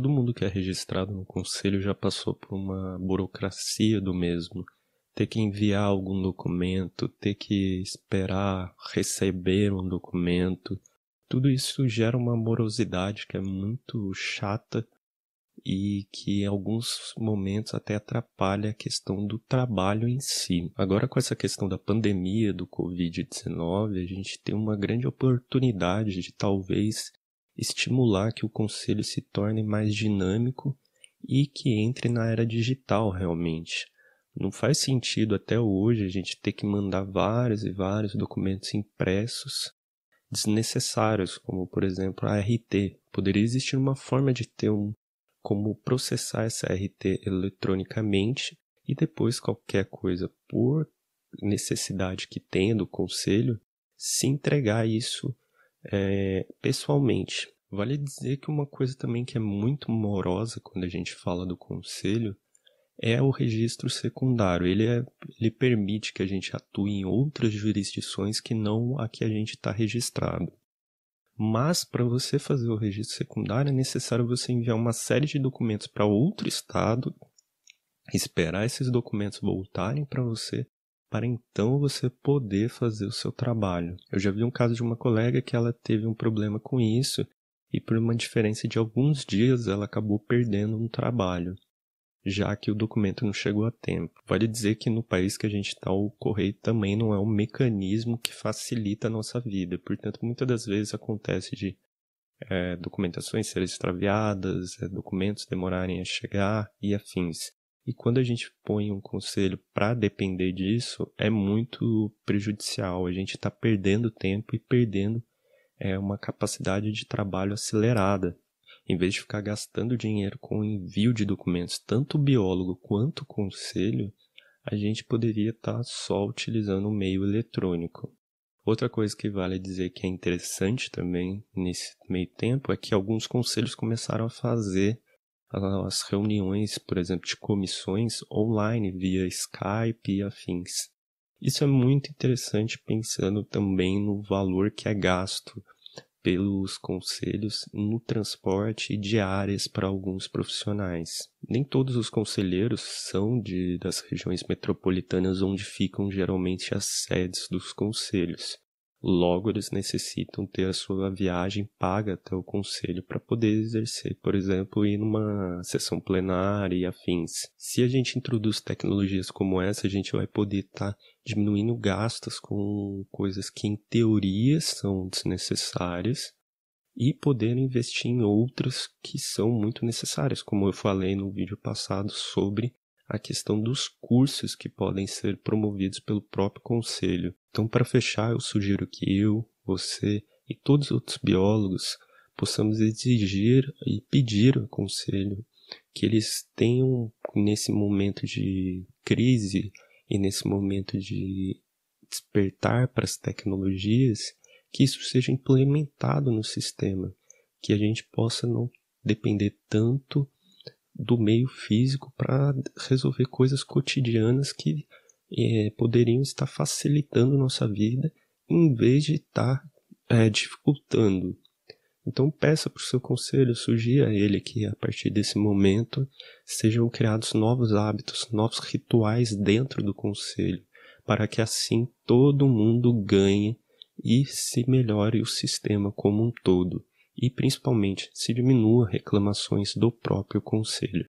todo mundo que é registrado no conselho já passou por uma burocracia do mesmo. Ter que enviar algum documento, ter que esperar receber um documento. Tudo isso gera uma morosidade que é muito chata e que em alguns momentos até atrapalha a questão do trabalho em si. Agora, com essa questão da pandemia do Covid-19, a gente tem uma grande oportunidade de talvez estimular que o conselho se torne mais dinâmico e que entre na era digital realmente. Não faz sentido até hoje a gente ter que mandar vários e vários documentos impressos desnecessários, como por exemplo a RT. Poderia existir uma forma de ter um como processar essa RT eletronicamente e depois qualquer coisa por necessidade que tenha do conselho se entregar isso é, pessoalmente. Vale dizer que uma coisa também que é muito morosa quando a gente fala do conselho é o registro secundário. Ele, é, ele permite que a gente atue em outras jurisdições que não a que a gente está registrado. Mas para você fazer o registro secundário é necessário você enviar uma série de documentos para outro estado, esperar esses documentos voltarem para você para então você poder fazer o seu trabalho. Eu já vi um caso de uma colega que ela teve um problema com isso e por uma diferença de alguns dias ela acabou perdendo um trabalho, já que o documento não chegou a tempo. Vale dizer que no país que a gente está, o correio também não é um mecanismo que facilita a nossa vida, portanto, muitas das vezes acontece de é, documentações serem extraviadas, é, documentos demorarem a chegar e afins. E quando a gente põe um conselho para depender disso, é muito prejudicial. A gente está perdendo tempo e perdendo é, uma capacidade de trabalho acelerada. Em vez de ficar gastando dinheiro com envio de documentos, tanto biólogo quanto conselho, a gente poderia estar tá só utilizando o meio eletrônico. Outra coisa que vale dizer que é interessante também nesse meio tempo é que alguns conselhos começaram a fazer as reuniões, por exemplo, de comissões online via Skype e afins. Isso é muito interessante pensando também no valor que é gasto pelos conselhos no transporte de áreas para alguns profissionais. Nem todos os conselheiros são de, das regiões metropolitanas onde ficam geralmente as sedes dos conselhos. Logo, eles necessitam ter a sua viagem paga até o conselho para poder exercer, por exemplo, ir numa sessão plenária e afins. Se a gente introduz tecnologias como essa, a gente vai poder estar tá diminuindo gastos com coisas que, em teoria, são desnecessárias e poder investir em outras que são muito necessárias, como eu falei no vídeo passado sobre a questão dos cursos que podem ser promovidos pelo próprio conselho. Então, para fechar, eu sugiro que eu, você e todos os outros biólogos possamos exigir e pedir ao conselho que eles tenham, nesse momento de crise e nesse momento de despertar para as tecnologias, que isso seja implementado no sistema, que a gente possa não depender tanto do meio físico para resolver coisas cotidianas que é, poderiam estar facilitando nossa vida em vez de estar é, dificultando. Então peça para o seu conselho, sugira a ele que a partir desse momento sejam criados novos hábitos, novos rituais dentro do conselho, para que assim todo mundo ganhe e se melhore o sistema como um todo e, principalmente, se diminua reclamações do próprio Conselho.